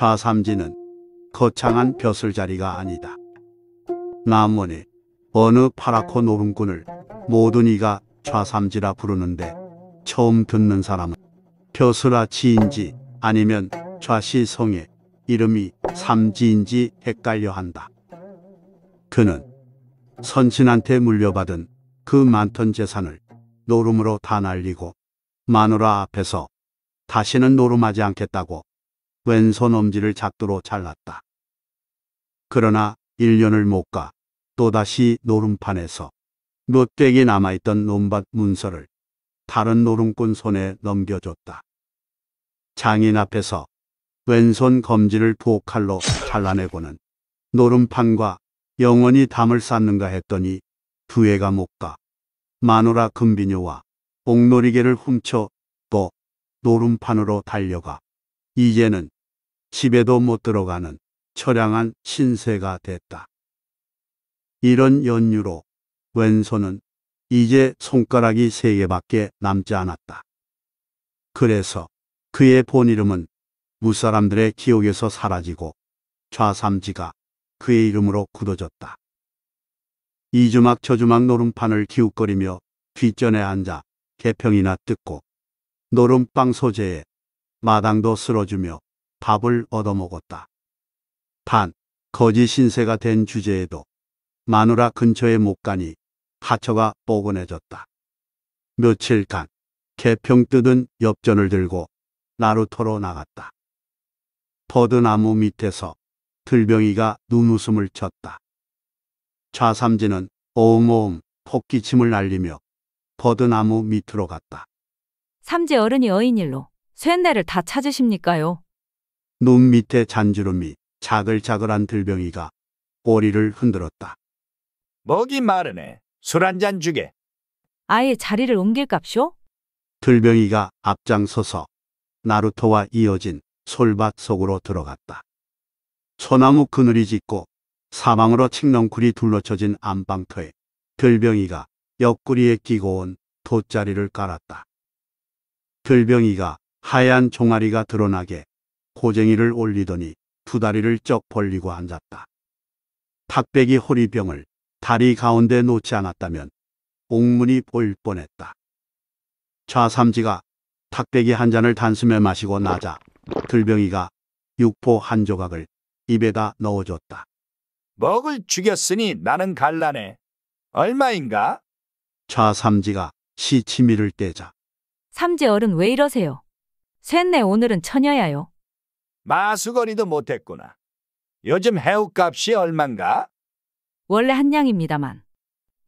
좌삼지는 거창한 벼슬자리가 아니다. 남원의 어느 파랗고 노름꾼을 모든 이가 좌삼지라 부르는데 처음 듣는 사람은 벼슬아 지인지 아니면 좌시성의 이름이 삼지인지 헷갈려 한다. 그는 선신한테 물려받은 그 많던 재산을 노름으로 다 날리고 마누라 앞에서 다시는 노름하지 않겠다고 왼손 엄지를 작도로 잘랐다. 그러나 1년을 못 가 또다시 노름판에서 몇백이 남아있던 논밭 문서를 다른 노름꾼 손에 넘겨줬다. 장인 앞에서 왼손 검지를 부엌칼로 잘라내고는 노름판과 영원히 담을 쌓는가 했더니 두 애가 못 가. 마누라 금비녀와 옥놀이개를 훔쳐 또 노름판으로 달려가 이제는 집에도 못 들어가는 처량한 신세가 됐다. 이런 연유로 왼손은 이제 손가락이 세 개밖에 남지 않았다. 그래서 그의 본 이름은 무사람들의 기억에서 사라지고 좌삼지가 그의 이름으로 굳어졌다. 이주막 저주막 노름판을 기웃거리며 뒷전에 앉아 개평이나 뜯고 노름빵 소재에 마당도 쓸어주며 밥을 얻어먹었다. 반, 거지 신세가 된 주제에도 마누라 근처에 못 가니 하처가 뻐근해졌다. 며칠간 개평 뜯은 엽전을 들고 나루토로 나갔다. 버드나무 밑에서 들병이가 눈웃음을 쳤다. 좌삼진은 어음어음 폭기침을 날리며 버드나무 밑으로 갔다. 삼재 어른이 어인 일로 쇳내를 다 찾으십니까요? 눈 밑에 잔주름이 자글자글한 들병이가 꼬리를 흔들었다. 먹이 마르네. 술 한 잔 주게. 아예 자리를 옮길값쇼? 들병이가 앞장서서 나루토와 이어진 솔밭 속으로 들어갔다. 소나무 그늘이 짓고 사망으로 칡넝쿨이 둘러쳐진 안방터에 들병이가 옆구리에 끼고 온 돗자리를 깔았다. 들병이가 하얀 종아리가 드러나게 고쟁이를 올리더니 두 다리를 쩍 벌리고 앉았다. 탁배기 허리병을 다리 가운데 놓지 않았다면 옥문이 보일 뻔했다. 좌삼지가 탁배기한 잔을 단숨에 마시고 나자 들병이가 육포 한 조각을 입에다 넣어줬다. 먹을 죽였으니 나는 갈라네. 얼마인가? 좌삼지가 시치미를 떼자 삼지 어른 왜 이러세요? 셋네 오늘은 처녀야요. 마수거리도 못했구나. 요즘 해우값이 얼만가? 원래 한양입니다만.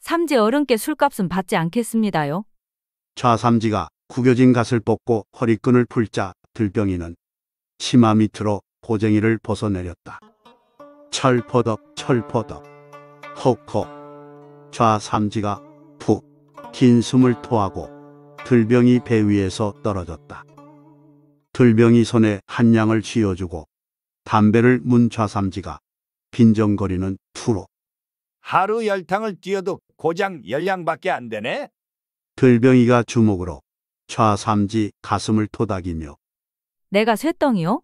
삼지 어른께 술값은 받지 않겠습니다요. 좌삼지가 구겨진 갓을 뽑고 허리끈을 풀자 들병이는 치마 밑으로 고쟁이를 벗어내렸다. 철퍼덕 철퍼덕 헉헉 좌삼지가 푹 긴 숨을 토하고 들병이 배 위에서 떨어졌다. 들병이 손에 한 양을 쥐어주고 담배를 문 좌삼지가 빈정거리는 투로. 하루 열탕을 뛰어도 고장 열량밖에 안 되네? 들병이가 주먹으로 좌삼지 가슴을 토닥이며 내가 쇳덩이요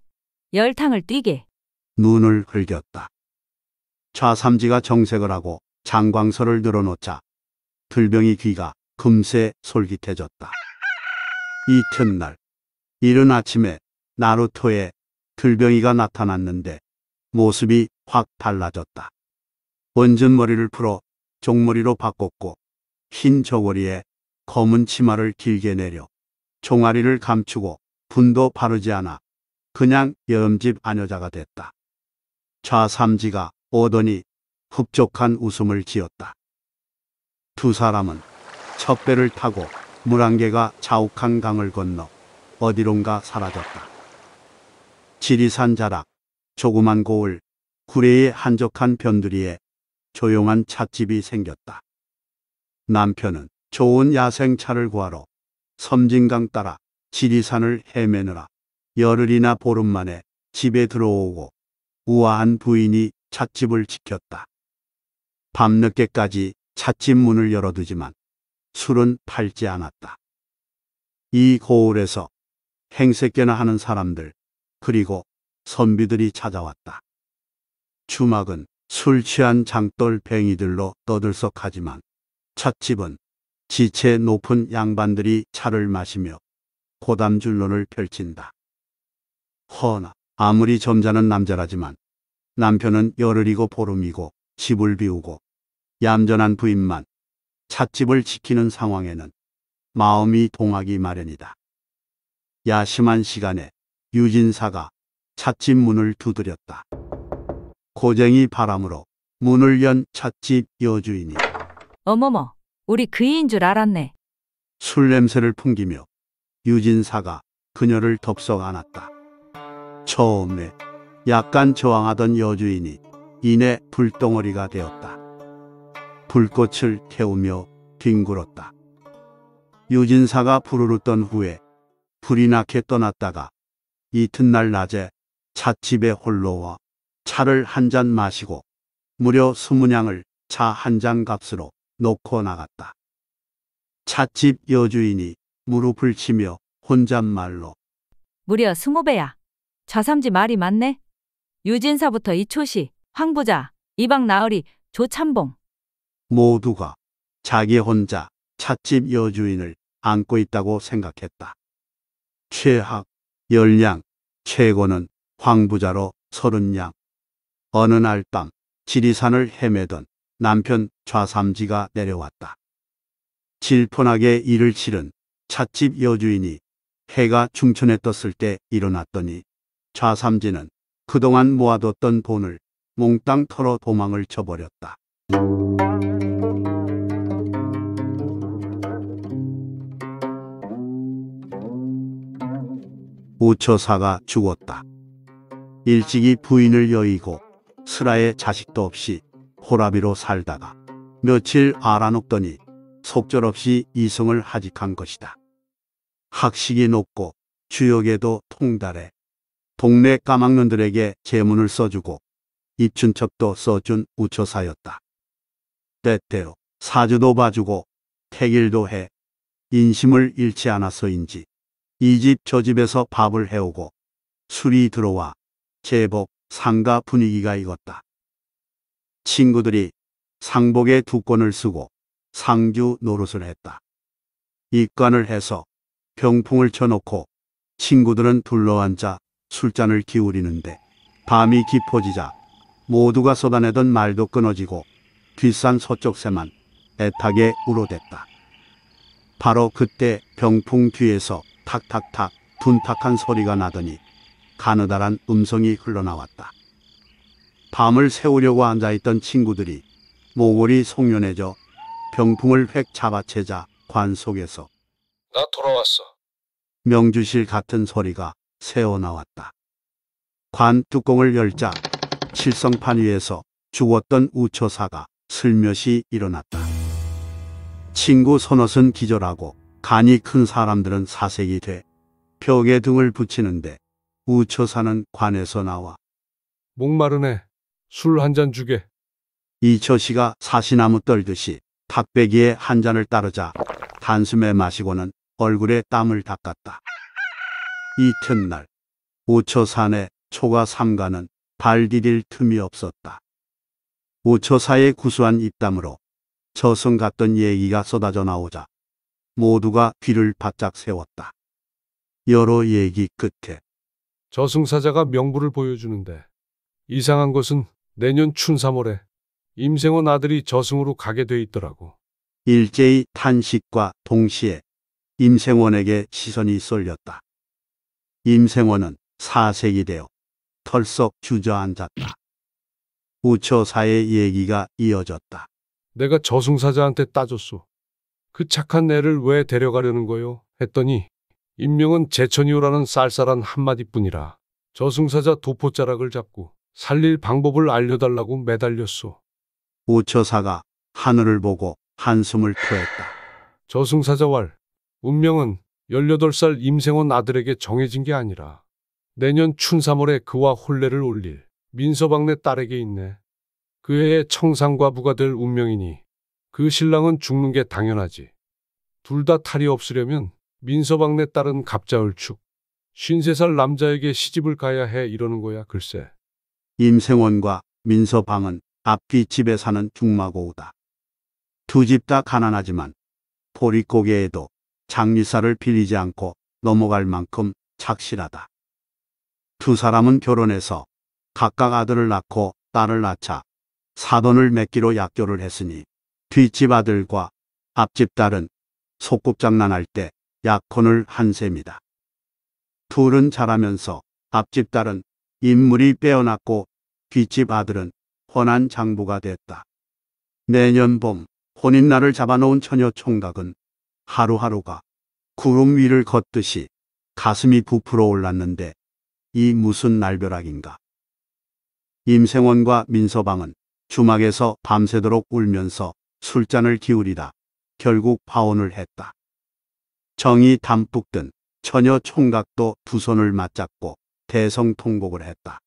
열탕을 뛰게. 눈을 흘겼다. 좌삼지가 정색을 하고 장광설을 늘어놓자 들병이 귀가 금세 솔깃해졌다. 이튿날 이른 아침에 나루토에 들병이가 나타났는데 모습이 확 달라졌다. 원준 머리를 풀어 종머리로 바꿨고 흰 저고리에 검은 치마를 길게 내려 종아리를 감추고 분도 바르지 않아 그냥 여음집 아녀자가 됐다. 좌삼지가 오더니 흡족한 웃음을 지었다. 두 사람은 첫 배를 타고 물안개가 자욱한 강을 건너 어디론가 사라졌다. 지리산 자락, 조그만 고을, 구례의 한적한 변두리에 조용한 찻집이 생겼다. 남편은 좋은 야생차를 구하러 섬진강 따라 지리산을 헤매느라 열흘이나 보름 만에 집에 들어오고 우아한 부인이 찻집을 지켰다. 밤늦게까지 찻집 문을 열어두지만 술은 팔지 않았다. 이 고을에서 행색개나 하는 사람들 그리고 선비들이 찾아왔다. 주막은 술 취한 장떨 뱅이들로 떠들썩하지만 찻집은 지체 높은 양반들이 차를 마시며 고담줄론을 펼친다. 허나 아무리 점잖은 남자라지만 남편은 열흘이고 보름이고 집을 비우고 얌전한 부인만 찻집을 지키는 상황에는 마음이 동하기 마련이다. 야심한 시간에 유진사가 찻집 문을 두드렸다. 고쟁이 바람으로 문을 연 찻집 여주인이 어머머, 우리 그이인 줄 알았네. 술 냄새를 풍기며 유진사가 그녀를 덥석 안았다. 처음에 약간 저항하던 여주인이 이내 불덩어리가 되었다. 불꽃을 태우며 뒹굴었다. 유진사가 부르르 떤 후에 불이 나게 떠났다가 이튿날 낮에 차집에 홀로와 차를 한 잔 마시고 무려 스무냥을 차 한 잔 값으로 놓고 나갔다. 차집 여주인이 무릎을 치며 혼잣말로 무려 스무 배야. 좌삼지 말이 맞네. 유진사부터 이초시, 황부자, 이방나으리, 조참봉. 모두가 자기 혼자 차집 여주인을 안고 있다고 생각했다. 최학, 열량, 최고는 황부자로 서른량. 어느 날 밤 지리산을 헤매던 남편 좌삼지가 내려왔다. 질폰하게 일을 치른 찻집 여주인이 해가 중천에 떴을 때 일어났더니 좌삼지는 그동안 모아뒀던 돈을 몽땅 털어 도망을 쳐버렸다. 우처사가 죽었다. 일찍이 부인을 여의고 슬아의 자식도 없이 호라비로 살다가 며칠 알아놓더니 속절없이 이성을 하직한 것이다. 학식이 높고 주역에도 통달해 동네 까막눈들에게 제문을 써주고 입춘첩도 써준 우처사였다. 때때로 사주도 봐주고 태길도 해 인심을 잃지 않아서인지 이집저 집에서 밥을 해오고 술이 들어와 제복 상가 분위기가 익었다. 친구들이 상복의 두 권을 쓰고 상주 노릇을 했다. 입관을 해서 병풍을 쳐놓고 친구들은 둘러앉아 술잔을 기울이는데 밤이 깊어지자 모두가 쏟아내던 말도 끊어지고 뒷산 서쪽 새만 애타게 울어댔다. 바로 그때 병풍 뒤에서 탁탁탁 둔탁한 소리가 나더니 가느다란 음성이 흘러나왔다. 밤을 새우려고 앉아있던 친구들이 모골이 송연해져 병풍을 획 잡아채자 관 속에서 나 돌아왔어. 명주실 같은 소리가 새어나왔다. 관 뚜껑을 열자 칠성판 위에서 죽었던 우초사가 슬며시 일어났다. 친구 손옷은 기절하고 간이 큰 사람들은 사색이 돼 벽에 등을 붙이는데 우처사는 관에서 나와 목마르네. 술 한 잔 주게. 이처씨가 사시나무 떨듯이 탁배기에 한 잔을 따르자 단숨에 마시고는 얼굴에 땀을 닦았다. 이튿날 우처산의 초가 삼가는 발 디딜 틈이 없었다. 우처사의 구수한 입담으로 저승 같던 얘기가 쏟아져 나오자 모두가 귀를 바짝 세웠다. 여러 얘기 끝에 저승사자가 명부를 보여주는데 이상한 것은 내년 춘삼월에 임생원 아들이 저승으로 가게 돼 있더라고. 일제히 탄식과 동시에 임생원에게 시선이 쏠렸다. 임생원은 사색이 되어 털썩 주저앉았다. 우처사의 얘기가 이어졌다. 내가 저승사자한테 따졌소. 그 착한 애를 왜 데려가려는 거요? 했더니 임명은 제천이오라는 쌀쌀한 한마디뿐이라 저승사자 도포자락을 잡고 살릴 방법을 알려달라고 매달렸소. 우처사가 하늘을 보고 한숨을 토했다. 저승사자왈, 운명은 18살 임생원 아들에게 정해진 게 아니라 내년 춘삼월에 그와 혼례를 올릴 민서방네 딸에게 있네. 그 해에 청상과부가 될 운명이니 그 신랑은 죽는 게 당연하지. 둘 다 탈이 없으려면 민서방네 딸은 갑자을축. 53살 남자에게 시집을 가야 해 이러는 거야 글쎄. 임생원과 민서방은 앞뒤 집에 사는 중마고우다. 두 집 다 가난하지만 보릿고개에도 장리사를 빌리지 않고 넘어갈 만큼 착실하다. 두 사람은 결혼해서 각각 아들을 낳고 딸을 낳자 사돈을 맺기로 약조를 했으니 뒷집 아들과 앞집 딸은 소꿉장난할 때 약혼을 한 셈이다. 둘은 자라면서 앞집 딸은 인물이 빼어났고 뒷집 아들은 헌한 장부가 됐다. 내년 봄 혼인날을 잡아놓은 처녀 총각은 하루하루가 구름 위를 걷듯이 가슴이 부풀어 올랐는데 이 무슨 날벼락인가. 임생원과 민서방은 주막에서 밤새도록 울면서 술잔을 기울이다 결국 파혼을 했다. 정이 담뿍 든 처녀 총각도 두 손을 맞잡고 대성통곡을 했다.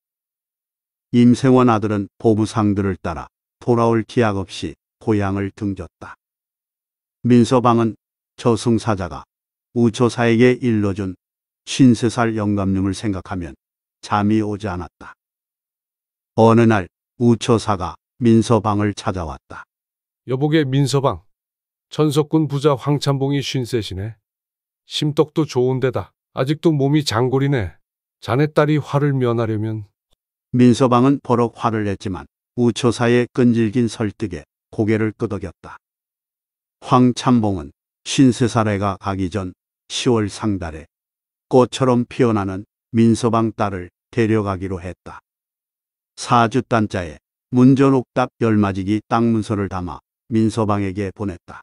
임생원 아들은 보부상들을 따라 돌아올 기약 없이 고향을 등졌다. 민서방은 저승사자가 우초사에게 일러준 신세살 영감님을 생각하면 잠이 오지 않았다. 어느 날 우초사가 민서방을 찾아왔다. 여보게 민서방. 전석군 부자 황찬봉이 쉰셋이네. 심떡도 좋은데다. 아직도 몸이 장골이네. 자네 딸이 화를 면하려면. 민서방은 버럭 화를 냈지만 우초사의 끈질긴 설득에 고개를 끄덕였다. 황찬봉은 5세살에가 가기 전 10월 상달에 꽃처럼 피어나는 민서방 딸을 데려가기로 했다. 사주 단자에 문전옥답 열마지기 땅문서를 담아 민서방에게 보냈다.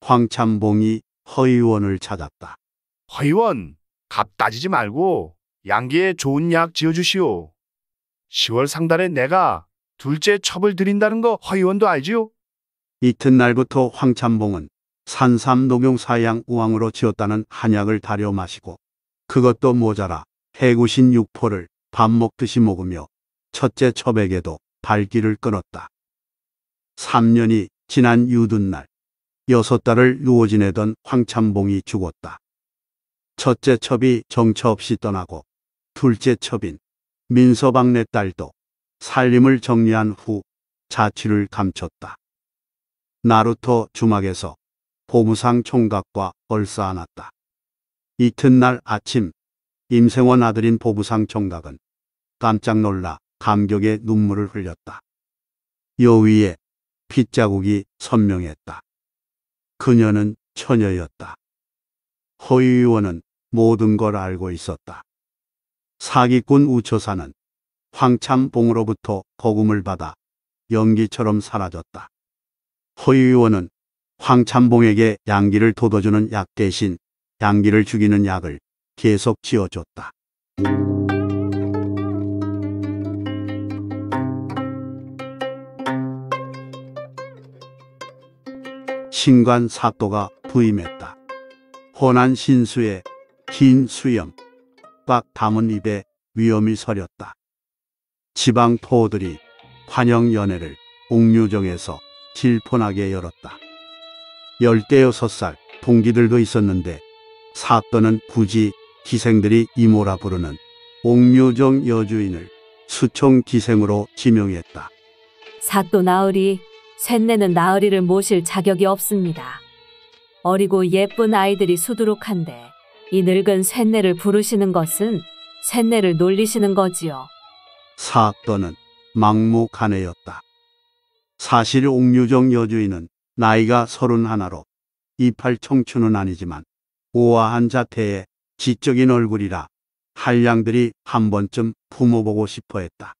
황참봉이 허의원을 찾았다. 허의원, 값 따지지 말고 양기에 좋은 약 지어주시오. 10월 상달에 내가 둘째 첩을 드린다는 거 허의원도 알지요? 이튿날부터 황참봉은 산삼 녹용 사양 우황으로 지었다는 한약을 다려 마시고 그것도 모자라 해구신 육포를 밥 먹듯이 먹으며 첫째 첩에게도 발길을 끊었다. 3년이 지난 유둔날 여섯 달을 누워 지내던 황참봉이 죽었다. 첫째 첩이 정처 없이 떠나고 둘째 첩인 민서방네 딸도 살림을 정리한 후 자취를 감췄다. 나루토 주막에서 보무상 총각과 얼싸안았다. 이튿날 아침 임생원 아들인 보부상 총각은 깜짝 놀라 감격에 눈물을 흘렸다. 여위에 핏자국이 선명했다. 그녀는 처녀였다. 허위원은 모든 걸 알고 있었다. 사기꾼 우처사는 황참봉으로부터 거금을 받아 연기처럼 사라졌다. 허위원은 황참봉에게 양기를 돋워주는 약 대신 양기를 죽이는 약을 계속 지어줬다. 신관 사또가 부임했다. 호난 신수의 긴 수염, 꽉 담은 입에 위험이 서렸다. 지방 토호들이 환영연회를 옥류정에서 질폰하게 열었다. 열대여섯 살 동기들도 있었는데 사또는 굳이 기생들이 이모라 부르는 옥류정 여주인을 수총 기생으로 지명했다. 사또 나으리 샌내는 나으리를 모실 자격이 없습니다. 어리고 예쁜 아이들이 수두룩한데 이 늙은 샌내를 부르시는 것은 샌내를 놀리시는 거지요. 사또는 막무가내였다. 사실 옥류정 여주인은 나이가 서른 하나로 이팔 청춘은 아니지만 우아한 자태의 지적인 얼굴이라 한량들이 한 번쯤 품어보고 싶어 했다.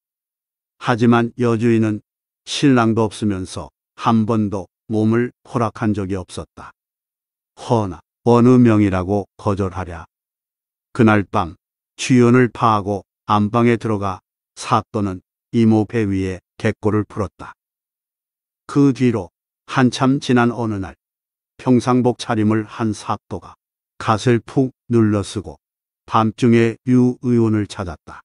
하지만 여주인은 신랑도 없으면서 한 번도 몸을 허락한 적이 없었다. 허나 어느 명이라고 거절하랴. 그날 밤 취연을 파하고 안방에 들어가 사또는 이모 배 위에 개꼬를 풀었다. 그 뒤로 한참 지난 어느 날 평상복 차림을 한 사또가 갓을 푹 눌러쓰고 밤중에 유 의원을 찾았다.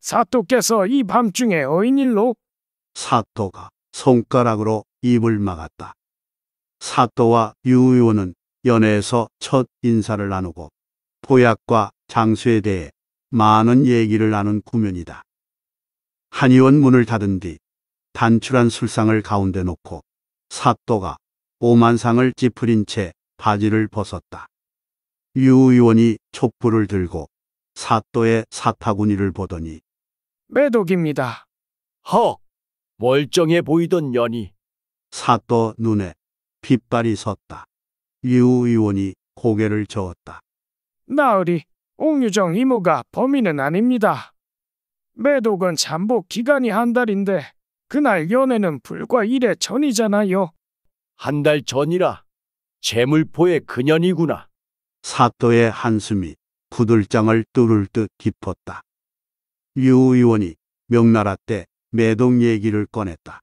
사또께서 이 밤중에 어인일로? 사또가 손가락으로 입을 막았다. 사또와 유 의원은 연회에서 첫 인사를 나누고 보약과 장수에 대해 많은 얘기를 나눈 구면이다. 한 의원 문을 닫은 뒤 단출한 술상을 가운데 놓고 사또가 오만상을 찌푸린 채 바지를 벗었다. 유 의원이 촛불을 들고 사또의 사타구니를 보더니 매독입니다. 헉! 멀쩡해 보이던 연이 사또 눈에 빛발이 섰다. 유 의원이 고개를 저었다. 나으리, 옥유정 이모가 범인은 아닙니다. 매독은 잠복 기간이 한 달인데 그날 연애는 불과 일회 전이잖아요. 한 달 전이라 재물포의 근년이구나 사또의 한숨이 구들장을 뚫을 듯 깊었다. 유 의원이 명나라 때매독 얘기를 꺼냈다.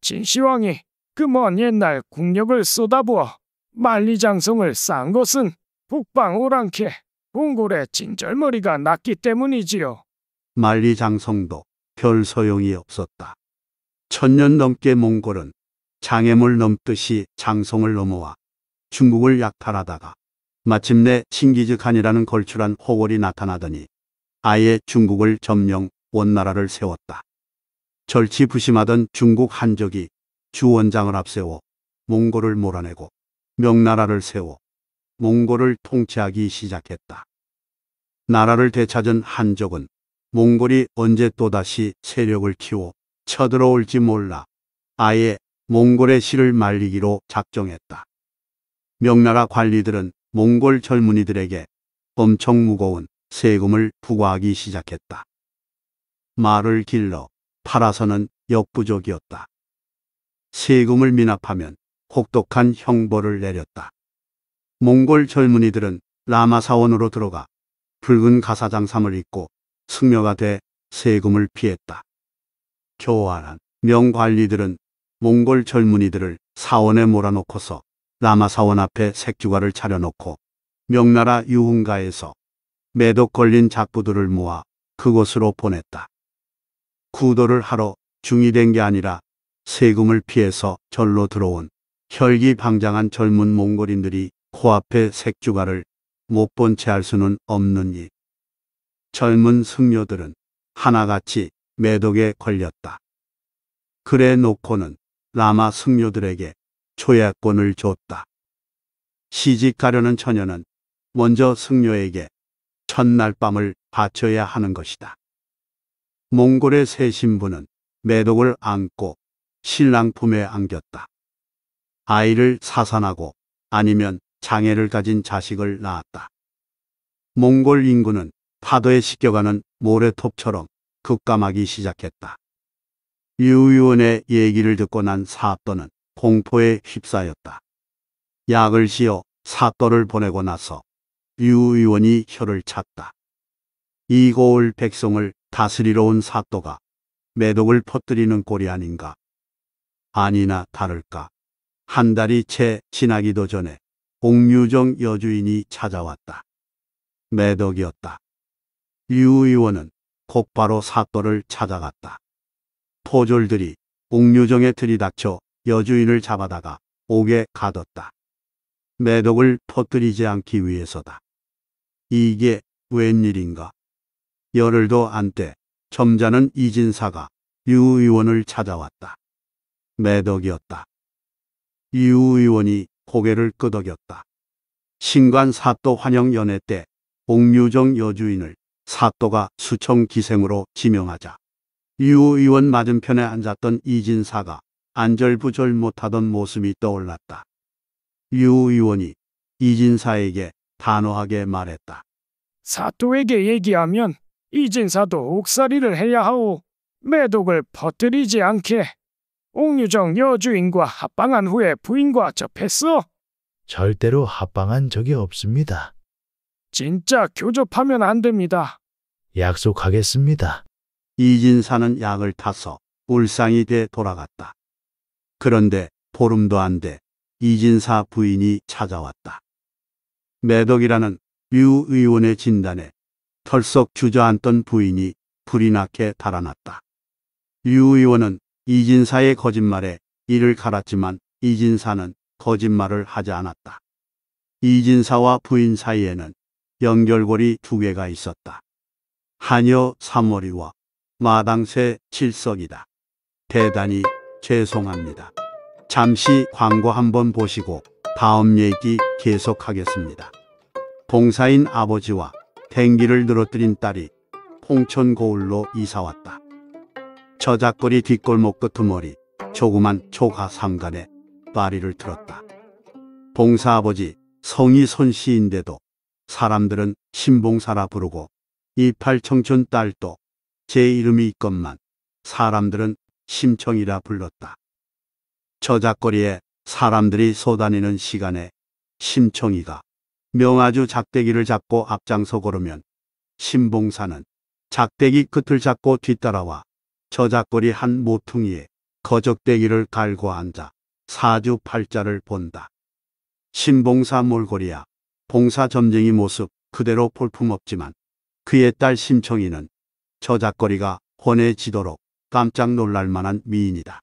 진시황이 그 먼 옛날 국력을 쏟아부어 만리장성을 쌓은 것은 북방 오랑캐 봉골의 진절머리가 났기 때문이지요. 만리장성도 별 소용이 없었다. 천년 넘게 몽골은 장애물 넘듯이 장성을 넘어와 중국을 약탈하다가 마침내 칭기즈 칸이라는 걸출한 호월이 나타나더니 아예 중국을 점령 원나라를 세웠다. 절치부심하던 중국 한적이 주원장을 앞세워 몽골을 몰아내고 명나라를 세워 몽골을 통치하기 시작했다. 나라를 되찾은 한족은 몽골이 언제 또다시 세력을 키워 쳐들어올지 몰라 아예 몽골의 씨를 말리기로 작정했다. 명나라 관리들은 몽골 젊은이들에게 엄청 무거운 세금을 부과하기 시작했다. 말을 길러 팔아서는 역부족이었다. 세금을 미납하면 혹독한 형벌을 내렸다. 몽골 젊은이들은 라마 사원으로 들어가 붉은 가사장삼을 입고 승려가 돼 세금을 피했다. 교활한 명관리들은 몽골 젊은이들을 사원에 몰아넣고서 라마 사원 앞에 색주가를 차려놓고 명나라 유흥가에서 매독 걸린 작부들을 모아 그곳으로 보냈다. 구도를 하러 중이된 게 아니라 세금을 피해서 절로 들어온 혈기방장한 젊은 몽골인들이 코앞에 색주가를 못 본 채 할 수는 없는 일. 젊은 승려들은 하나같이 매독에 걸렸다. 그래 놓고는 라마 승려들에게 초야권을 줬다. 시집 가려는 처녀는 먼저 승려에게 첫날 밤을 바쳐야 하는 것이다. 몽골의 새 신부는 매독을 안고 신랑 품에 안겼다. 아이를 사산하고 아니면 장애를 가진 자식을 낳았다. 몽골 인구는 파도에 씻겨가는 모래톱처럼 급감하기 시작했다. 유 의원의 얘기를 듣고 난 사또는 공포에 휩싸였다. 약을 씌어 사또를 보내고 나서 유 의원이 혀를 찼다. 이고을 백성을 다스리러 온 사또가 매독을 퍼뜨리는 꼴이 아닌가. 아니나 다를까. 한 달이 채 지나기도 전에 옥류정 여주인이 찾아왔다. 매덕이었다. 유 의원은 곧바로 사또를 찾아갔다. 포졸들이 옥류정에 들이닥쳐 여주인을 잡아다가 옥에 가뒀다. 매덕을 퍼뜨리지 않기 위해서다. 이게 웬일인가? 열흘도 안 때 점자는 이진사가 유 의원을 찾아왔다. 매덕이었다. 유 의원이 고개를 끄덕였다. 신관 사또 환영 연회 때 옥류정 여주인을 사또가 수청 기생으로 지명하자 유 의원 맞은편에 앉았던 이진사가 안절부절 못하던 모습이 떠올랐다. 유 의원이 이진사에게 단호하게 말했다. 사또에게 얘기하면 이진사도 옥살이를 해야 하오. 매독을 퍼뜨리지 않게. 옥유정 여주인과 합방한 후에 부인과 접했어. 절대로 합방한 적이 없습니다. 진짜 교접하면 안 됩니다. 약속하겠습니다. 이진사는 약을 타서 울상이 돼 돌아갔다. 그런데 보름도 안 돼 이진사 부인이 찾아왔다. 매덕이라는 유 의원의 진단에 털썩 주저앉던 부인이 불이 나게 달아났다. 유 의원은 이진사의 거짓말에 이를 갈았지만 이진사는 거짓말을 하지 않았다. 이진사와 부인 사이에는 연결고리 두 개가 있었다. 한여 삼월이와 마당새 칠석이다. 대단히 죄송합니다. 잠시 광고 한번 보시고 다음 얘기 계속하겠습니다. 봉사인 아버지와 댕기를 늘어뜨린 딸이 홍천 고을로 이사왔다. 저작거리 뒷골목 끝머리 조그만 초가 상간에 빠리를 틀었다. 봉사 아버지 성이 손씨인데도 사람들은 신봉사라 부르고 이팔 청춘 딸도 제 이름이 있건만 사람들은 심청이라 불렀다. 저작거리에 사람들이 쏟아내는 시간에 심청이가 명아주 작대기를 잡고 앞장서 걸으면 신봉사는 작대기 끝을 잡고 뒤따라와 저작거리 한 모퉁이에 거적대기를 갈고 앉아 사주팔자를 본다. 신봉사 몰골이야 봉사 점쟁이 모습 그대로 볼품없지만 그의 딸 심청이는 저작거리가 훤해지도록 깜짝 놀랄 만한 미인이다.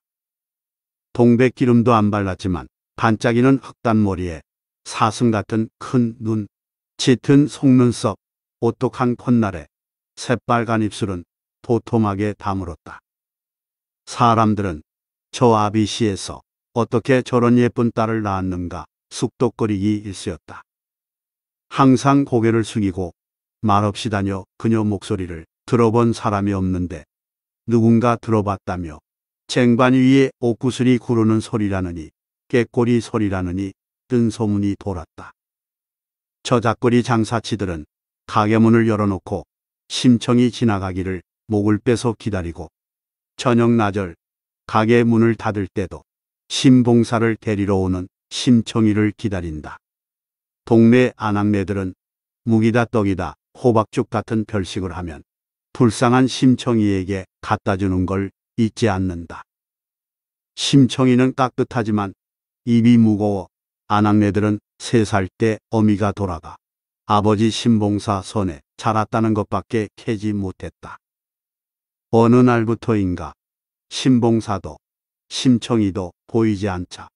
동백기름도 안 발랐지만 반짝이는 흑단머리에 사슴 같은 큰 눈, 짙은 속눈썹, 오똑한 콧날에 새빨간 입술은 도톰하게 다물었다. 사람들은 저 아비시에서 어떻게 저런 예쁜 딸을 낳았는가 숙독거리기 일쑤였다. 항상 고개를 숙이고 말없이 다녀 그녀 목소리를 들어본 사람이 없는데 누군가 들어봤다며 쟁반 위에 옥구슬이 구르는 소리라느니 깨꼬리 소리라느니 뜬 소문이 돌았다. 저작거리 장사치들은 가게 문을 열어놓고 심청이 지나가기를 목을 빼서 기다리고 저녁 낮을 가게 문을 닫을 때도 심봉사를 데리러 오는 심청이를 기다린다. 동네 아낙네들은 무기다 떡이다 호박죽 같은 별식을 하면 불쌍한 심청이에게 갖다 주는 걸 잊지 않는다. 심청이는 깍듯하지만 입이 무거워 아낙네들은 세 살 때 어미가 돌아가 아버지 신봉사 손에 자랐다는 것밖에 캐지 못했다. 어느 날부터인가 신봉사도 심청이도 보이지 않자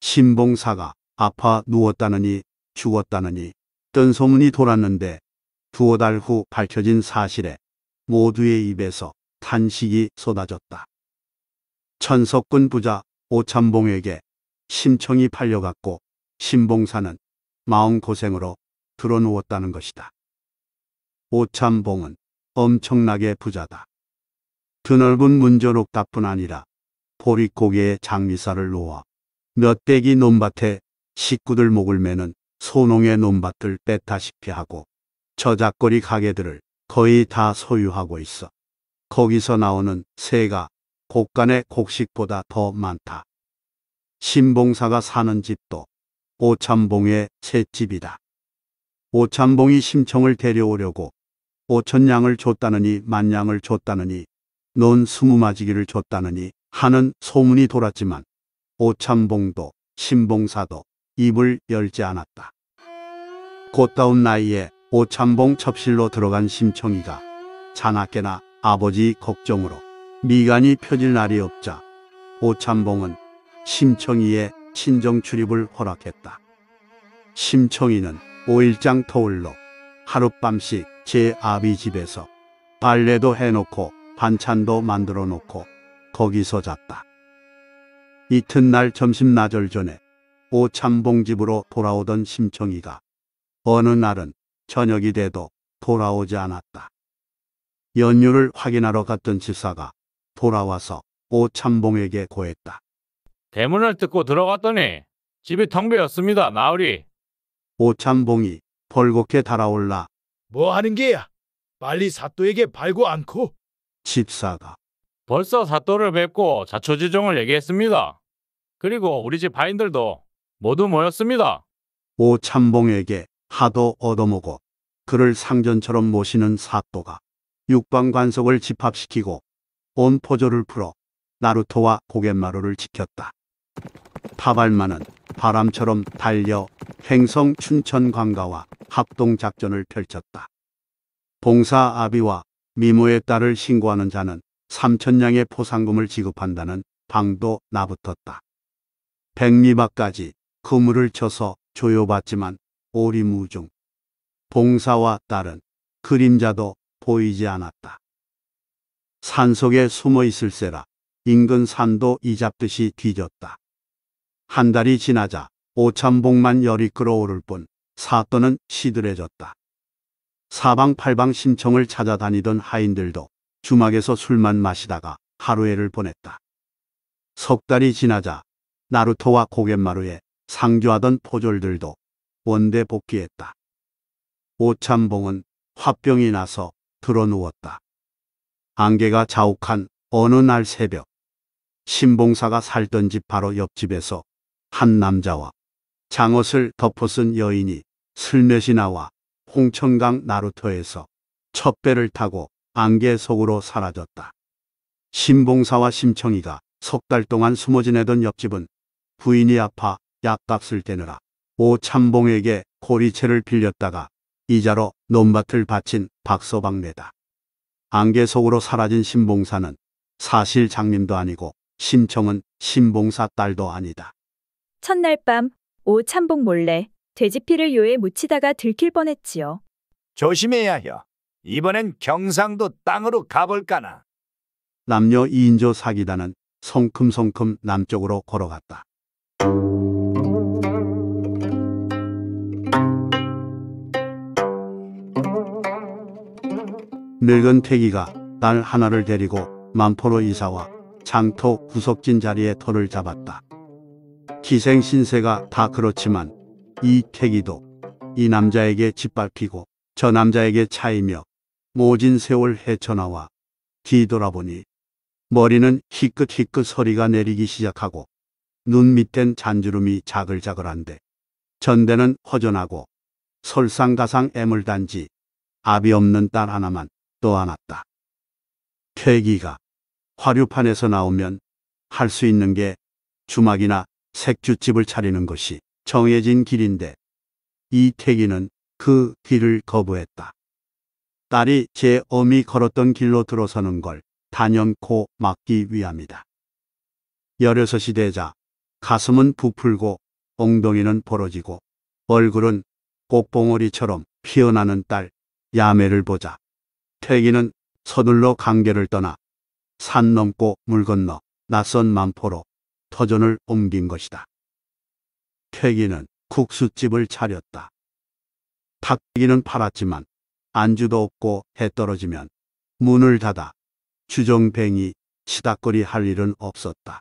신봉사가 아파 누웠다느니 죽었다느니 뜬 소문이 돌았는데 두어 달 후 밝혀진 사실에 모두의 입에서 탄식이 쏟아졌다. 천석군 부자 오참봉에게 심청이 팔려갔고 신봉사는 마음고생으로 들어누웠다는 것이다. 오참봉은 엄청나게 부자다. 드넓은 문전옥다뿐 아니라 보릿고개에 장미살을 놓아 몇백이 논밭에 식구들 목을 매는 소농의 논밭을 빼다시피 하고 저작거리 가게들을 거의 다 소유하고 있어. 거기서 나오는 새가 곡간의 곡식보다 더 많다. 신봉사가 사는 집도 오참봉의 셋집이다. 오참봉이 심청을 데려오려고 오천냥을 줬다느니 만냥을 줬다느니 논 스무마지기를 줬다느니 하는 소문이 돌았지만 오참봉도 신봉사도 입을 열지 않았다. 곧다운 나이에 오참봉 첩실로 들어간 심청이가 자나깨나 아버지 걱정으로 미간이 펴질 날이 없자 오참봉은 심청이의 친정 출입을 허락했다. 심청이는 5일장 터울로 하룻밤씩 제 아비 집에서 발레도 해놓고 반찬도 만들어 놓고 거기서 잤다. 이튿날 점심 나절 전에 오참봉 집으로 돌아오던 심청이가 어느 날은 저녁이 돼도 돌아오지 않았다. 연유를 확인하러 갔던 집사가 돌아와서 오참봉에게 고했다. 대문을 뜯고 들어갔더니 집이 텅 비었습니다. 나으리. 오참봉이 벌겋게 달아올라 뭐 하는 게야? 빨리 사또에게 발고 않고 집사가 벌써 사또를 뵙고 자초지종을 얘기했습니다. 그리고 우리 집바인들도 모두 모였습니다. 오참봉에게 하도 얻어먹어 그를 상전처럼 모시는 사또가 육방관석을 집합시키고 온 포조를 풀어 나루토와 고갯마루를 지켰다. 파발만은 바람처럼 달려 행성 춘천 광가와 합동작전을 펼쳤다. 봉사 아비와 미모의 딸을 신고하는 자는 3천냥의 포상금을 지급한다는 방도 나붙었다. 백미박까지 그물을 쳐서 조여봤지만 오리무중. 봉사와 딸은 그림자도 보이지 않았다. 산속에 숨어 있을세라 인근 산도 이잡듯이 뒤졌다. 한 달이 지나자 오참복만 열이 끌어오를 뿐 사또는 시들해졌다. 사방팔방 신청을 찾아다니던 하인들도 주막에서 술만 마시다가 하루해를 보냈다. 석 달이 지나자 나루토와 고갯마루에 상주하던 포졸들도 원대 복귀했다. 오참봉은 화병이 나서 드러누웠다. 안개가 자욱한 어느 날 새벽 신봉사가 살던 집 바로 옆집에서 한 남자와 장옷을 덮어쓴 여인이 슬며시 나와 홍천강 나루터에서 첫 배를 타고 안개 속으로 사라졌다. 신봉사와 심청이가 석 달 동안 숨어 지내던 옆집은 부인이 아파 약값을 떼느라 오참봉에게 고리채를 빌렸다가 이자로 논밭을 바친 박서방네다. 안개 속으로 사라진 신봉사는 사실 장님도 아니고 신청은 신봉사 딸도 아니다. 첫날 밤 오찬복 몰래 돼지피를 요에 묻히다가 들킬 뻔했지요. 조심해야 해 이번엔 경상도 땅으로 가볼까나. 남녀 2인조 사기단은 성큼성큼 남쪽으로 걸어갔다. 늙은 태기가 딸 하나를 데리고 만포로 이사와 장터 구석진 자리에 터를 잡았다. 기생 신세가 다 그렇지만 이 태기도 이 남자에게 짓밟히고 저 남자에게 차이며 모진 세월 헤쳐나와 뒤돌아보니 머리는 희끗희끗 서리가 내리기 시작하고 눈 밑엔 잔주름이 자글자글한데 전대는 허전하고 설상가상 애물단지 아비 없는 딸 하나만 떠안았다. 퇴기가 화류판에서 나오면 할 수 있는 게 주막이나 색주집을 차리는 것이 정해진 길인데 이태기는 그 길을 거부했다. 딸이 제 어미 걸었던 길로 들어서는 걸 단연코 막기 위함이다. 열여섯이 되자 가슴은 부풀고 엉덩이는 벌어지고 얼굴은 꽃봉오리처럼 피어나는 딸 야매를 보자. 태기는 서둘러 강계를 떠나 산 넘고 물 건너 낯선 만포로 터전을 옮긴 것이다. 퇴기는 국수집을 차렸다. 탁기는 팔았지만 안주도 없고 해 떨어지면 문을 닫아 주정뱅이 치닥거리 할 일은 없었다.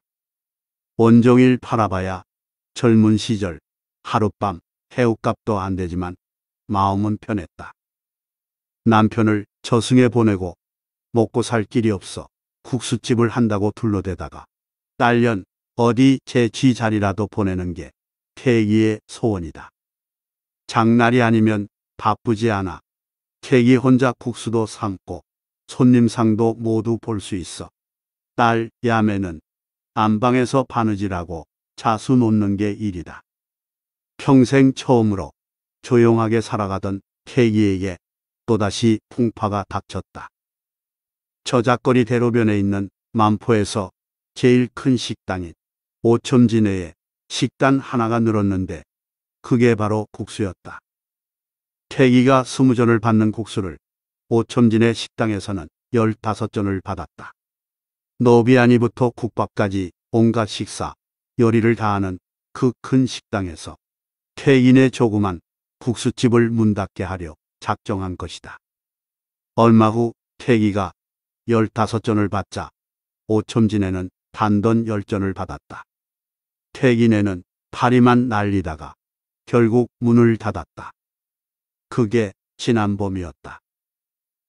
온종일 팔아봐야 젊은 시절 하룻밤 해우값도 안 되지만 마음은 편했다. 남편을 저승에 보내고 먹고 살 길이 없어 국수집을 한다고 둘러대다가 딸년 어디 제지 자리라도 보내는 게 태기의 소원이다. 장날이 아니면 바쁘지 않아. 태기 혼자 국수도 삶고 손님상도 모두 볼 수 있어. 딸 야매는 안방에서 바느질하고 자수 놓는 게 일이다. 평생 처음으로 조용하게 살아가던 태기에게 또다시 풍파가 닥쳤다. 저작거리 대로변에 있는 만포에서 제일 큰 식당인 오첨진내에 식단 하나가 늘었는데 그게 바로 국수였다. 태기가 20전을 받는 국수를 오첨진의 식당에서는 15전을 받았다. 노비아니부터 국밥까지 온갖 식사, 요리를 다하는 그 큰 식당에서 태인의 조그만 국수집을 문 닫게 하려 작정한 것이다. 얼마 후 태기가 15전을 받자 오첨진에는 단돈 10전을 받았다. 퇴기네는 파리만 날리다가 결국 문을 닫았다. 그게 지난 봄이었다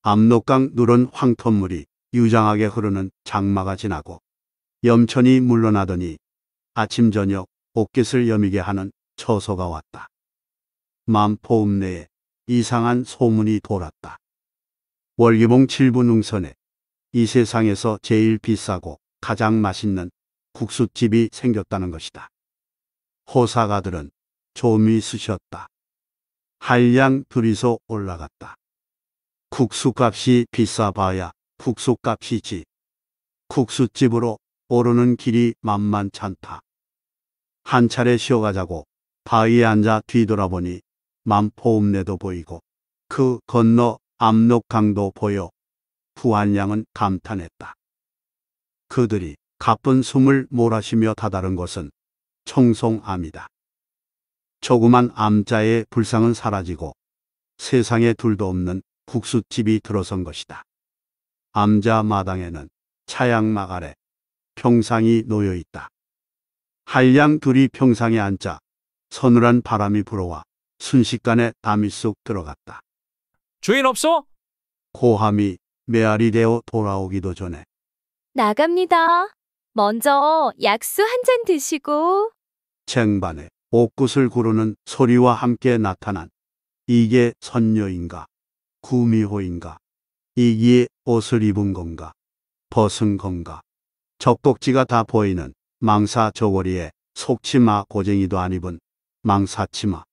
압록강 누른황토물이 유장하게 흐르는 장마가 지나고 염천이 물러나더니 아침 저녁 옷깃을 여미게 하는 처소가 왔다. 만포읍 내에 이상한 소문이 돌았다. 월기봉 7부 응선에 이 세상에서 제일 비싸고 가장 맛있는 국수집이 생겼다는 것이다. 호사가들은 조미 쓰셨다. 한량 둘이서 올라갔다. 국수값이 비싸봐야 국수값이지. 국수집으로 오르는 길이 만만찮다. 한 차례 쉬어가자고 바위에 앉아 뒤돌아보니 만포읍내도 보이고 그 건너 압록강도 보여 후한양은 감탄했다. 그들이 가쁜 숨을 몰아쉬며 다다른 것은 청송암이다. 조그만 암자의 불상은 사라지고 세상에 둘도 없는 국수집이 들어선 것이다. 암자 마당에는 차양막 아래 평상이 놓여 있다. 한량 둘이 평상에 앉자 서늘한 바람이 불어와 순식간에 담이 쏙 들어갔다. 주인 없어? 고함이 메아리 되어 돌아오기도 전에 나갑니다. 먼저 약수 한 잔 드시고 쟁반에 옷구슬 구르는 소리와 함께 나타난 이게 선녀인가 구미호인가 이기에 옷을 입은 건가 벗은 건가 젖꼭지가 다 보이는 망사 저고리에 속치마 고쟁이도 안 입은 망사치마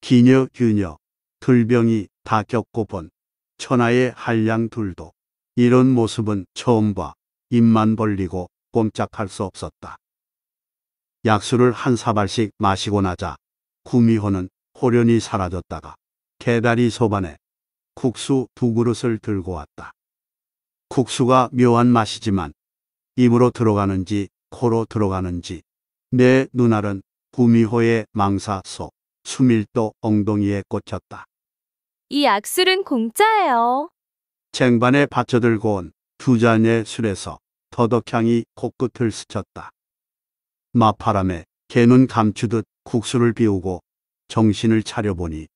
기녀 규녀 글병이 다 겪고 본 천하의 한량 둘도 이런 모습은 처음 봐 입만 벌리고 꼼짝할 수 없었다. 약수를 한 사발씩 마시고 나자 구미호는 호련히 사라졌다가 개다리 소반에 국수 두 그릇을 들고 왔다. 국수가 묘한 맛이지만 입으로 들어가는지 코로 들어가는지 내 눈알은 구미호의 망사 속 수밀도 엉덩이에 꽂혔다. 이 악술은 공짜예요. 쟁반에 받쳐들고 온 두 잔의 술에서 더덕향이 코끝을 스쳤다. 마파람에 개눈 감추듯 국수를 비우고 정신을 차려보니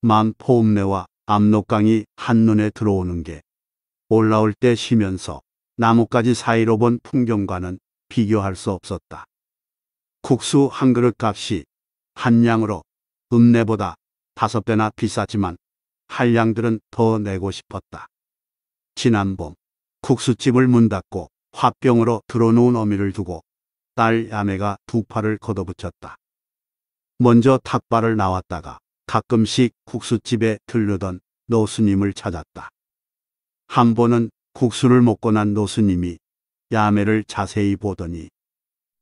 만포읍내와 압록강이 한눈에 들어오는 게 올라올 때 쉬면서 나뭇가지 사이로 본 풍경과는 비교할 수 없었다. 국수 한 그릇 값이 한 양으로 읍내보다 다섯 배나 비싸지만 한량들은 더 내고 싶었다. 지난봄 국수집을 문 닫고 화병으로 들어놓은 어미를 두고 딸 야매가 두 팔을 걷어붙였다. 먼저 탁발을 나왔다가 가끔씩 국수집에 들르던 노수님을 찾았다. 한 번은 국수를 먹고 난 노수님이 야매를 자세히 보더니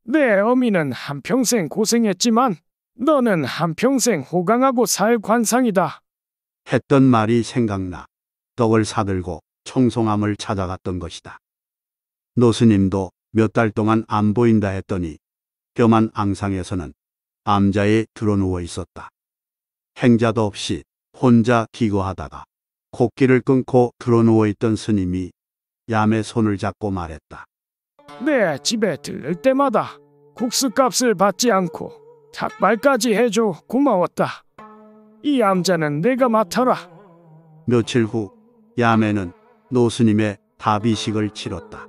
내 네, 어미는 한평생 고생했지만 너는 한평생 호강하고 살 관상이다. 했던 말이 생각나 떡을 사들고 청송함을 찾아갔던 것이다. 노스님도 몇 달 동안 안 보인다 했더니 뼈만 앙상에서는 암자에 드러누워 있었다. 행자도 없이 혼자 기거하다가 곡기를 끊고 드러누워 있던 스님이 얌의 손을 잡고 말했다. 내 집에 들를 때마다 국수값을 받지 않고 닭발까지 해줘 고마웠다. 이 암자는 내가 맡아라. 며칠 후 야매는 노스님의 다비식을 치렀다.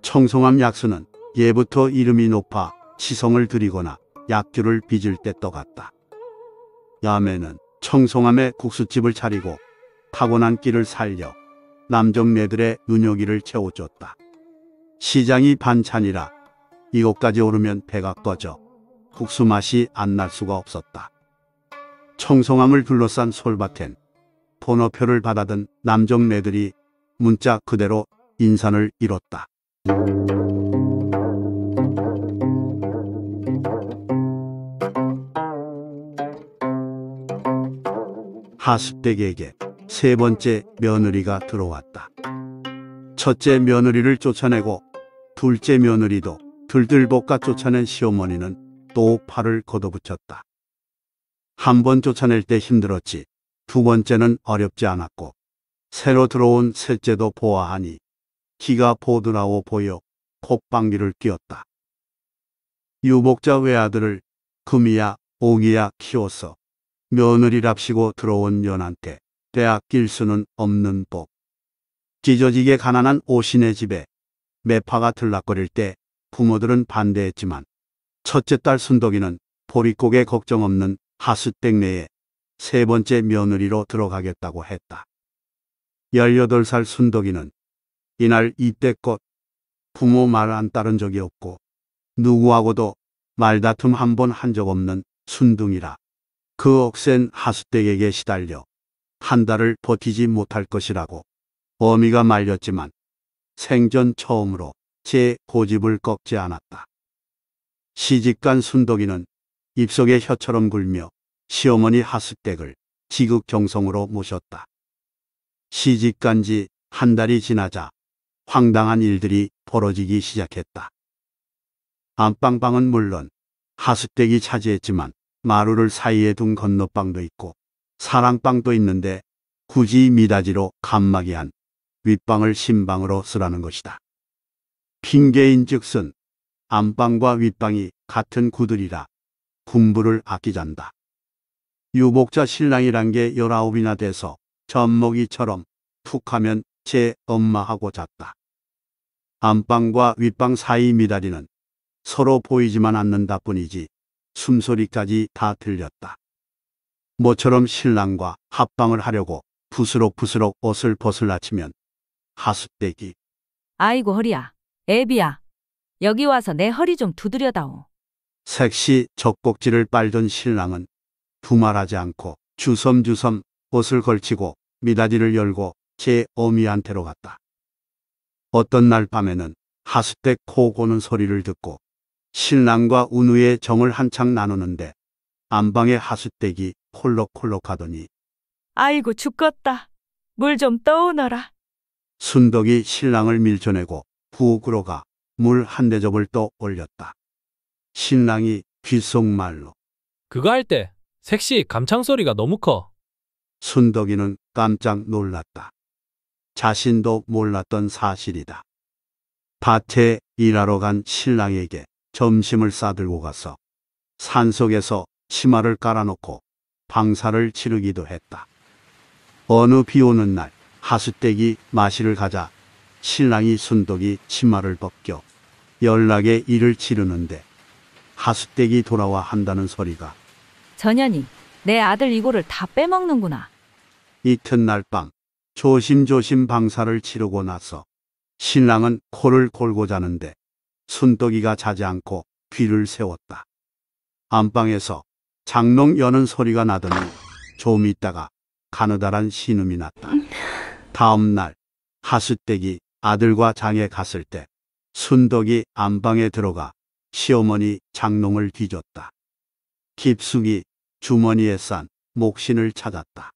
청송암 약수는 예부터 이름이 높아 치성을 들이거나 약주를 빚을 때 떠갔다. 야매는 청송암에 국수집을 차리고 타고난 끼를 살려 남정매들의 눈여기를 채워줬다. 시장이 반찬이라 이곳까지 오르면 배가 꺼져 국수 맛이 안 날 수가 없었다. 청송함을 둘러싼 솔밭엔 번호표를 받아든 남정네들이 문자 그대로 인산을 이뤘다. 하습대에게 세 번째 며느리가 들어왔다. 첫째 며느리를 쫓아내고 둘째 며느리도 들들볶아 쫓아낸 시어머니는 또 팔을 걷어붙였다. 한번 쫓아낼 때 힘들었지 두 번째는 어렵지 않았고 새로 들어온 셋째도 보아하니 키가 보드라워 보여 콧방귀를 뀌었다. 유복자 외아들을 금이야 옥이야 키워서 며느리랍시고 들어온 년한테 빼앗낄 수는 없는 법. 찢어지게 가난한 오신의 집에 매파가 들락거릴 때 부모들은 반대했지만 첫째 딸 순덕이는 보릿고개 걱정 없는 하수댁 내에 세 번째 며느리로 들어가겠다고 했다. 18살 순덕이는 이날 이때껏 부모 말 안 따른 적이 없고 누구하고도 말다툼 한 번 한 적 없는 순둥이라 그 억센 하수댁에게 시달려 한 달을 버티지 못할 것이라고 어미가 말렸지만 생전 처음으로 제 고집을 꺾지 않았다. 시집간 순덕이는 입속에 혀처럼 굴며 시어머니 하숙댁을 지극정성으로 모셨다. 시집간 지 한 달이 지나자 황당한 일들이 벌어지기 시작했다. 안방방은 물론 하숙댁이 차지했지만 마루를 사이에 둔 건너방도 있고 사랑방도 있는데 굳이 미닫이로 감막이한 윗방을 신방으로 쓰라는 것이다. 핑계인 즉슨 안방과 윗방이 같은 구들이라 군부를 아끼잔다. 유복자 신랑이란 게 열아홉이나 돼서 젖먹이처럼 툭 하면 제 엄마하고 잤다. 안방과 윗방 사이 미다리는 서로 보이지만 않는다 뿐이지 숨소리까지 다 들렸다. 모처럼 신랑과 합방을 하려고 부스럭부스럭 옷을 벗을라 치면 하수대기. 아이고 허리야. 애비야. 여기 와서 내 허리 좀 두드려다오. 색시 젖꼭지를 빨던 신랑은 두말하지 않고 주섬주섬 옷을 걸치고 미닫이를 열고 제 어미한테로 갔다. 어떤 날 밤에는 하수댁코 고는 소리를 듣고 신랑과 운우의 정을 한창 나누는데 안방의 하수댁이 콜록콜록 하더니 아이고 죽겄다물 좀 떠오너라. 순덕이 신랑을 밀쳐내고 부엌으로 가 물 한 대접을 떠 올렸다. 신랑이 귓속말로 그거 할때 색시 감창소리가 너무 커. 순덕이는 깜짝 놀랐다. 자신도 몰랐던 사실이다. 밭에 일하러 간 신랑에게 점심을 싸들고 가서 산속에서 치마를 깔아놓고 방사를 치르기도 했다. 어느 비 오는 날 하수댁이 마실을 가자 신랑이 순덕이 치마를 벗겨 연락에 일을 치르는데 하수댁이 돌아와 한다는 소리가 전현이 내 아들 이거를 다 빼먹는구나. 이튿날 밤 조심조심 방사를 치르고 나서 신랑은 코를 골고 자는데 순떡이가 자지 않고 귀를 세웠다. 안방에서 장롱 여는 소리가 나더니 좀 있다가 가느다란 신음이 났다. 다음 날 하수댁이 아들과 장에 갔을 때 순덕이 안방에 들어가 시어머니 장롱을 뒤졌다. 깊숙이 주머니에 싼 목신을 찾았다.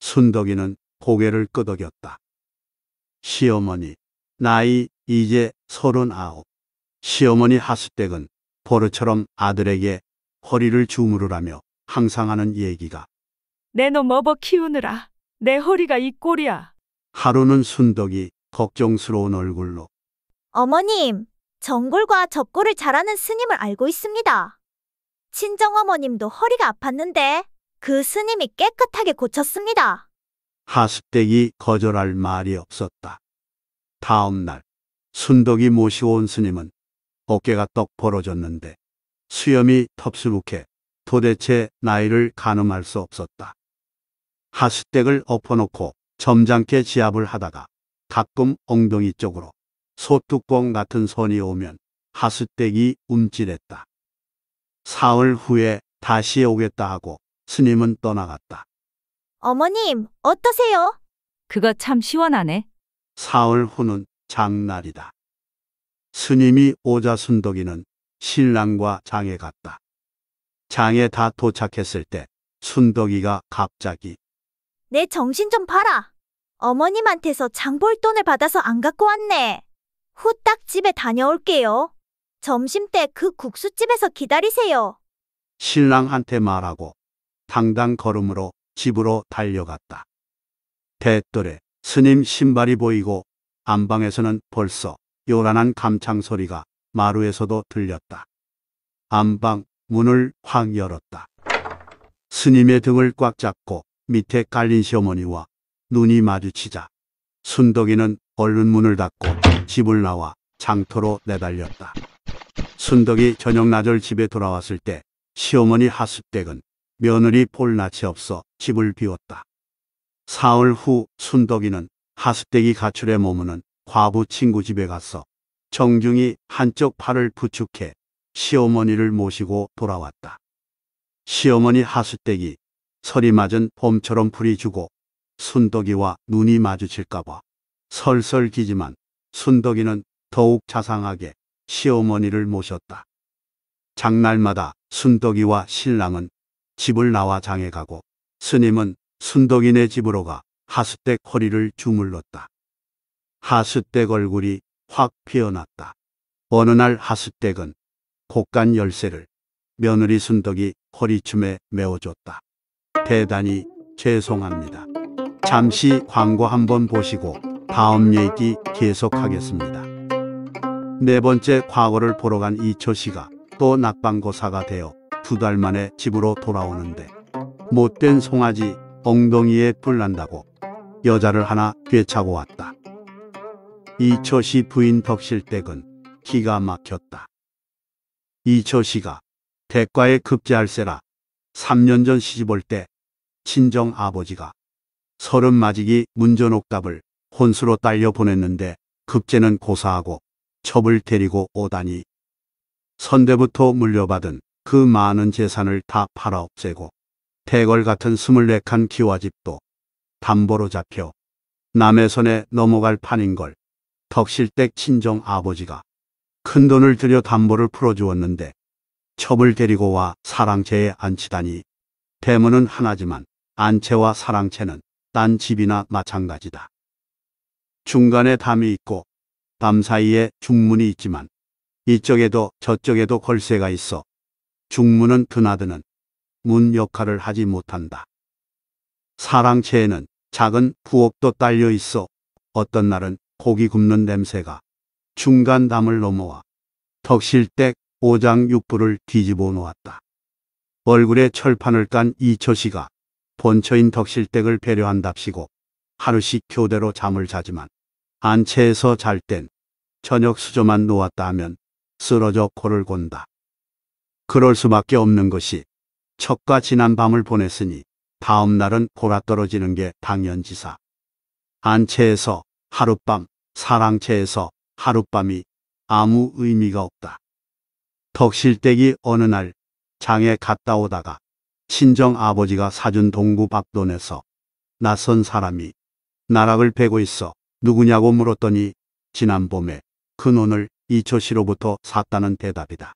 순덕이는 고개를 끄덕였다. 시어머니, 나이 이제 서른아홉. 시어머니 하수댁은 버릇처럼 아들에게 허리를 주무르라며 항상 하는 얘기가 내놈 어버 키우느라 내 허리가 이 꼴이야. 하루는 순덕이 걱정스러운 얼굴로 어머님, 정골과 접골을 잘하는 스님을 알고 있습니다. 친정어머님도 허리가 아팠는데 그 스님이 깨끗하게 고쳤습니다. 하숙댁이 거절할 말이 없었다. 다음 날 순덕이 모시온 스님은 어깨가 떡 벌어졌는데 수염이 텁수룩해 도대체 나이를 가늠할 수 없었다. 하수댁을 엎어놓고 점잖게 지압을 하다가 가끔 엉덩이 쪽으로 소뚜껑 같은 손이 오면 하수댁이 움찔했다. 사흘 후에 다시 오겠다 하고 스님은 떠나갔다. 어머님, 어떠세요? 그거 참 시원하네. 사흘 후는 장날이다. 스님이 오자 순덕이는 신랑과 장에 갔다. 장에 다 도착했을 때 순덕이가 갑자기 내 정신 좀 봐라. 어머님한테서 장볼 돈을 받아서 안 갖고 왔네. 후딱 집에 다녀올게요. 점심때 그 국수집에서 기다리세요. 신랑한테 말하고 당당 걸음으로 집으로 달려갔다. 대뜰에 스님 신발이 보이고 안방에서는 벌써 요란한 감창 소리가 마루에서도 들렸다. 안방 문을 확 열었다. 스님의 등을 꽉 잡고 밑에 깔린 시어머니와 눈이 마주치자 순덕이는 얼른 문을 닫고 집을 나와 장터로 내달렸다. 순덕이 저녁 낮을 집에 돌아왔을 때 시어머니 하숙댁은 며느리 볼 낯이 없어 집을 비웠다. 사흘 후 순덕이는 하숙댁이 가출해 머무는 과부 친구 집에 가서 정중히 한쪽 팔을 부축해 시어머니를 모시고 돌아왔다. 시어머니 하수댁이 서리 맞은 봄처럼 불이 주고 순덕이와 눈이 마주칠까봐 설설기지만 순덕이는 더욱 자상하게 시어머니를 모셨다. 장날마다 순덕이와 신랑은 집을 나와 장에 가고 스님은 순덕이네 집으로 가하수댁 허리를 주물렀다. 하수댁 얼굴이 확 피어났다. 어느 날하수댁은 곡간 열쇠를 며느리 순덕이 허리춤에 메워줬다. 대단히 죄송합니다. 잠시 광고 한번 보시고 다음 얘기 계속하겠습니다. 네 번째 과거를 보러 간 이초 씨가 또 낙방고사가 되어 두 달 만에 집으로 돌아오는데 못된 송아지 엉덩이에 뿔난다고 여자를 하나 꿰차고 왔다. 이초 씨 부인 덕실댁은 기가 막혔다. 이초 씨가 대과에 급제할세라 3년 전 시집 올때 친정 아버지가 서른 마직이 문전옥답을 혼수로 딸려 보냈는데 급제는 고사하고 첩을 데리고 오다니 선대부터 물려받은 그 많은 재산을 다 팔아 없애고 대궐 같은 스물네 칸 기와집도 담보로 잡혀 남의 손에 넘어갈 판인 걸 덕실댁 친정 아버지가 큰 돈을 들여 담보를 풀어주었는데 첩을 데리고 와 사랑채에 앉히다니 대문은 하나지만 안채와 사랑채는 딴 집이나 마찬가지다. 중간에 담이 있고 담 사이에 중문이 있지만 이쪽에도 저쪽에도 걸쇠가 있어 중문은 드나드는 문 역할을 하지 못한다. 사랑채에는 작은 부엌도 딸려 있어 어떤 날은 고기 굽는 냄새가 중간 담을 넘어와 덕실댁 오장육부를 뒤집어 놓았다. 얼굴에 철판을 깐 이초씨가 본처인 덕실댁을 배려한답시고 하루씩 교대로 잠을 자지만 안채에서 잘 땐 저녁 수저만 놓았다 하면 쓰러져 코를 곤다. 그럴 수밖에 없는 것이 첫과 지난 밤을 보냈으니 다음 날은 고라 떨어지는 게 당연지사. 안채에서 하룻밤, 사랑채에서 하룻밤이 아무 의미가 없다. 덕실댁이 어느 날 장에 갔다 오다가 친정 아버지가 사준 동구 밥돈에서 낯선 사람이 나락을 베고 있어 누구냐고 물었더니 지난 봄에 큰오을이초시로부터 샀다는 대답이다.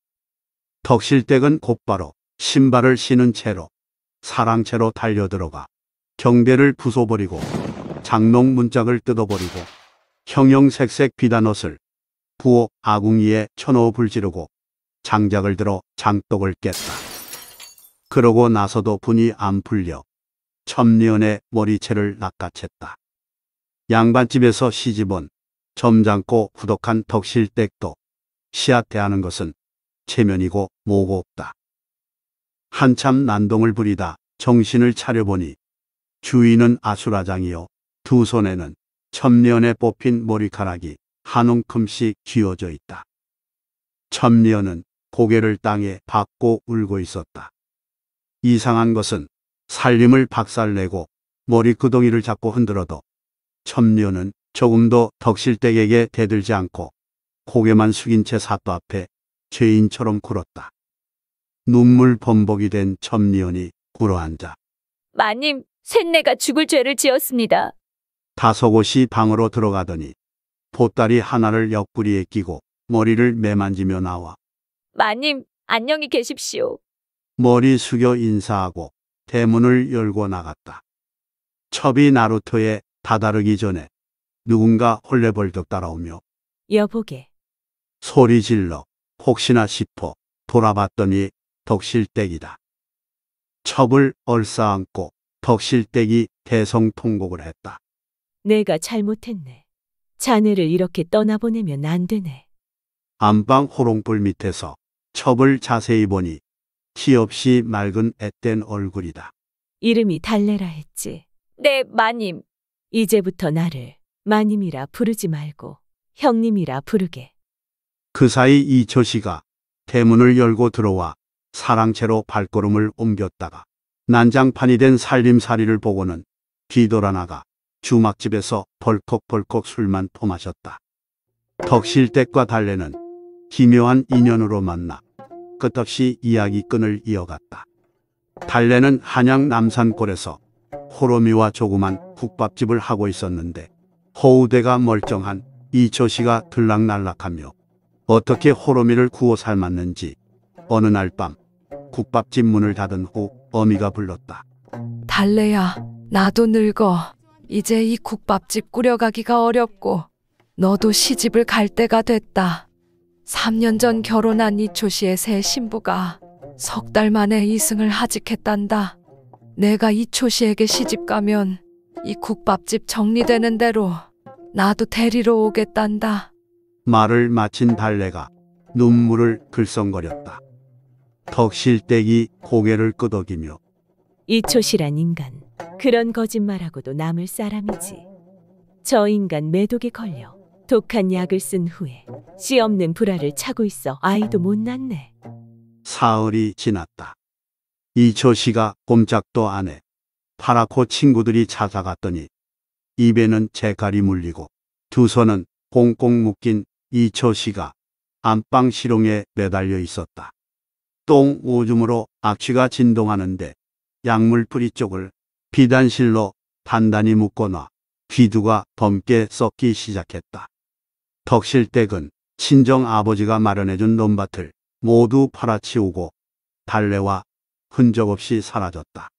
덕실댁은 곧바로 신발을 신은 채로 사랑채로 달려들어가 경배를 부숴버리고 장롱 문짝을 뜯어버리고 형형색색 비단옷을 부어 아궁이에 쳐넣어 불지르고 장작을 들어 장독을 깼다. 그러고 나서도 분이 안 풀려 첨리은의 머리채를 낚아챘다. 양반집에서 시집온 점잖고 후덕한 덕실댁도 시앗대하는 것은 체면이고 모고 없다. 한참 난동을 부리다 정신을 차려보니 주인은 아수라장이요 두 손에는 첨리언에 뽑힌 머리카락이 한 움큼씩 쥐어져 있다. 첨리언은 고개를 땅에 박고 울고 있었다. 이상한 것은 살림을 박살내고 머리끄덩이를 잡고 흔들어도 천녀는 조금도 덕실댁에게 대들지 않고 고개만 숙인 채 사또 앞에 죄인처럼 굴었다. 눈물 범벅이 된 천미연이 굴어앉아 마님, 셋내가 죽을 죄를 지었습니다. 다섯 곳이 방으로 들어가더니 보따리 하나를 옆구리에 끼고 머리를 매만지며 나와 마님, 안녕히 계십시오. 머리 숙여 인사하고 대문을 열고 나갔다. 첩이 나루토에 다다르기 전에 누군가 홀레벌떡 따라오며 여보게 소리 질러 혹시나 싶어 돌아봤더니 덕실댁이다. 첩을 얼싸안고 덕실댁이 대성통곡을 했다. 내가 잘못했네. 자네를 이렇게 떠나보내면 안 되네. 안방 호롱불 밑에서 첩을 자세히 보니 시없이 맑은 앳된 얼굴이다. 이름이 달래라 했지. 네, 마님. 이제부터 나를 마님이라 부르지 말고 형님이라 부르게. 그 사이 이초 씨가 대문을 열고 들어와 사랑채로 발걸음을 옮겼다가 난장판이 된 살림살이를 보고는 뒤돌아 나가 주막집에서 벌컥벌컥 술만 퍼마셨다. 덕실댁과 달래는 기묘한 인연으로 만나 끝없이 이야기 끈을 이어갔다. 달래는 한양 남산골에서 호로미와 조그만 국밥집을 하고 있었는데 호우대가 멀쩡한 이초씨가 들락날락하며 어떻게 호로미를 구워 삶았는지 어느 날 밤 국밥집 문을 닫은 후 어미가 불렀다. 달래야 나도 늙어 이제 이 국밥집 꾸려가기가 어렵고 너도 시집을 갈 때가 됐다. 3년 전 결혼한 이초 씨의 새 신부가 석 달 만에 이승을 하직했단다. 내가 이초 씨에게 시집 가면 이 국밥집 정리되는 대로 나도 데리러 오겠단다. 말을 마친 달래가 눈물을 글썽거렸다. 턱실댁기 고개를 끄덕이며 이초시란 인간 그런 거짓말하고도 남을 사람이지. 저 인간 매독에 걸려 독한 약을 쓴 후에 씨 없는 불알를 차고 있어 아이도 못 낳네. 사흘이 지났다. 이초 씨가 꼼짝도 안 해. 파라코 친구들이 찾아갔더니 입에는 재갈이 물리고 두 손은 꽁꽁 묶인 이초 씨가 안방 시롱에 매달려 있었다. 똥 오줌으로 악취가 진동하는데 약물 뿌리 쪽을 비단실로 단단히 묶거나 귀두가 범게 썩기 시작했다. 덕실댁은 친정 아버지가 마련해준 논밭을 모두 팔아치우고 달래와 흔적 없이 사라졌다.